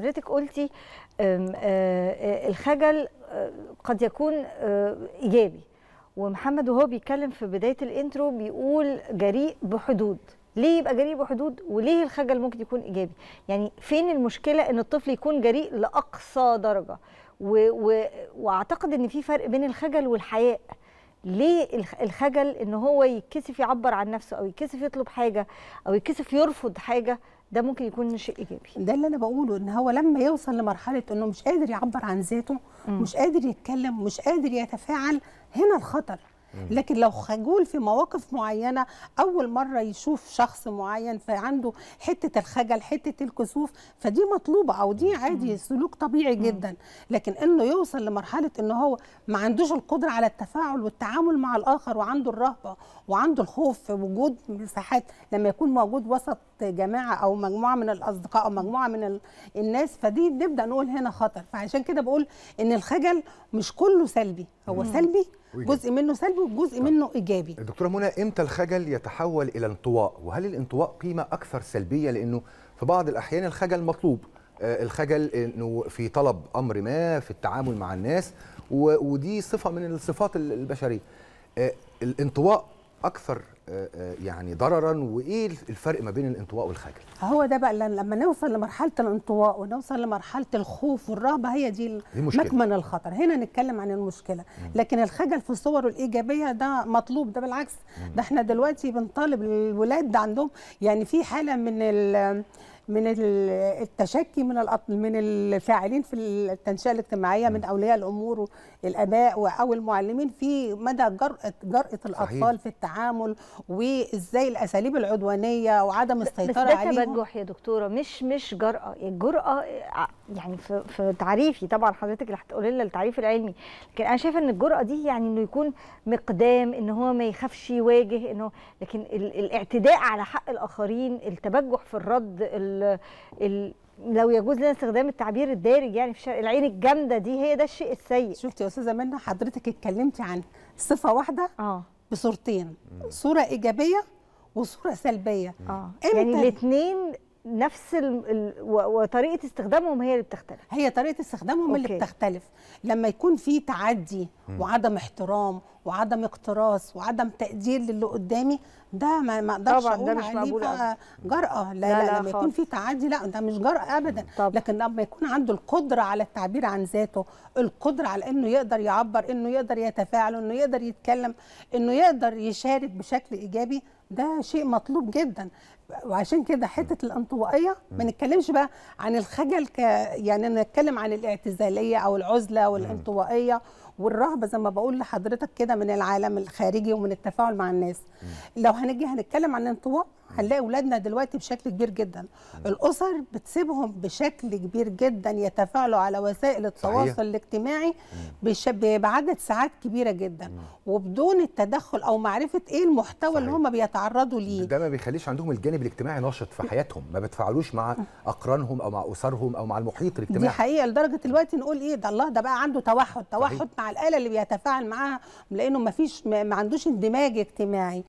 حضرتك قلتي آه، آه، الخجل آه، قد يكون ايجابي ومحمد وهو بيتكلم في بدايه الانترو بيقول جريء بحدود ليه يبقى جريء بحدود وليه الخجل ممكن يكون ايجابي يعني فين المشكله ان الطفل يكون جريء لاقصى درجه و... و... واعتقد ان في فرق بين الخجل والحياء ليه الخجل ان هو يتكسف يعبر عن نفسه او يتكسف يطلب حاجه او يتكسف يرفض حاجه ده ممكن يكون شيء ايجابي ده اللي انا بقوله ان هو لما يوصل لمرحله انه مش قادر يعبر عن ذاته مش قادر يتكلم مش قادر يتفاعل هنا الخطر لكن لو خجول في مواقف معينه اول مره يشوف شخص معين فعنده حته الخجل حته الكسوف فدي مطلوبه او دي عادي سلوك طبيعي جدا لكن انه يوصل لمرحله ان هو ما عندوش القدره على التفاعل والتعامل مع الاخر وعنده الرهبه وعنده الخوف في وجود مساحات لما يكون موجود وسط جماعه او مجموعه من الاصدقاء او مجموعه من الناس فدي نبدا نقول هنا خطر فعشان كده بقول ان الخجل مش كله سلبي هو سلبي وإيجابي. جزء منه سلبي وجزء نعم. منه ايجابي دكتوره منى امتى الخجل يتحول الى انطواء وهل الانطواء قيمه اكثر سلبيه لانه في بعض الاحيان الخجل مطلوب آه، الخجل انه في طلب امر ما في التعامل مع الناس ودي صفه من الصفات البشريه آه، الانطواء اكثر آه، آه، يعني ضررا وايه الفرق ما بين الانطواء والخجل هو ده بقى لما نوصل لمرحله الانطواء ونوصل لمرحله الخوف والرهبه هي دي, دي مكمن الخطر هنا نتكلم عن المشكله لكن الخجل في صوره الايجابيه ده مطلوب ده بالعكس ده احنا دلوقتي بنطالب الولاد عندهم يعني في حاله من من التشكي من من الفاعلين في التنشئه الاجتماعيه من اولياء الامور الاباء او المعلمين في مدى جرأه جرأه الاطفال صحيح. في التعامل وازاي الاساليب العدوانيه وعدم السيطره عليهم بس ده تبجح يا دكتوره مش مش جرأه الجرأه آه، يعني في, في تعريفي طبعا حضرتك اللي هتقولي لنا التعريف العلمي لكن انا شايفه ان الجرأه دي يعني انه يكون مقدام ان هو ما يخافش يواجه انه لكن الاعتداء على حق الاخرين التبجح في الرد ال ال لو يجوز لنا استخدام التعبير الدارج يعني في العين الجامده دي هي ده الشيء السيء شفتي يا استاذه منى حضرتك اتكلمتي عن صفه واحده اه بصورتين صوره ايجابيه وصوره سلبيه اه يعني الاثنين نفس ال... ال... وطريقه استخدامهم هي اللي بتختلف هي طريقه استخدامهم أوكي. اللي بتختلف لما يكون في تعدي وعدم احترام وعدم اقتراص وعدم تقدير للي قدامي ده ما ما اقدرش اقول عليه بقى جرأه لا لا, لا, لا لما يكون في تعدي لا ده مش جرأه ابدا طب. لكن لما يكون عنده القدره على التعبير عن ذاته القدره على انه يقدر يعبر انه يقدر يتفاعل انه يقدر يتكلم انه يقدر يشارك بشكل ايجابي ده شيء مطلوب جدا وعشان كده حته الانطوائيه ما نتكلمش بقى عن الخجل ك يعني نتكلم عن الاعتزاليه او العزله والانطوائيه والرهبه زي ما بقول لحضرتك كده من العالم الخارجي ومن التفاعل مع الناس لو هنجي هنتكلم عن الانطواء هنلاقي اولادنا دلوقتي بشكل كبير جدا الاسر بتسيبهم بشكل كبير جدا يتفاعلوا على وسائل التواصل صحيح. الاجتماعي بعدد ساعات كبيره جدا وبدون التدخل او معرفه ايه المحتوى صحيح. اللي هم بيتعرضوا ليه ده ما بيخليش عندهم الجانب الاجتماعي نشط في حياتهم ما بيتفاعلوش مع اقرانهم او مع اسرهم او مع المحيط الاجتماعي دي حقيقه لدرجه دلوقتي نقول ايه ده الله ده بقى عنده توحد توحد صحيح. مع الاله اللي بيتفاعل معاها لانه ما فيش ما عندوش اندماج اجتماعي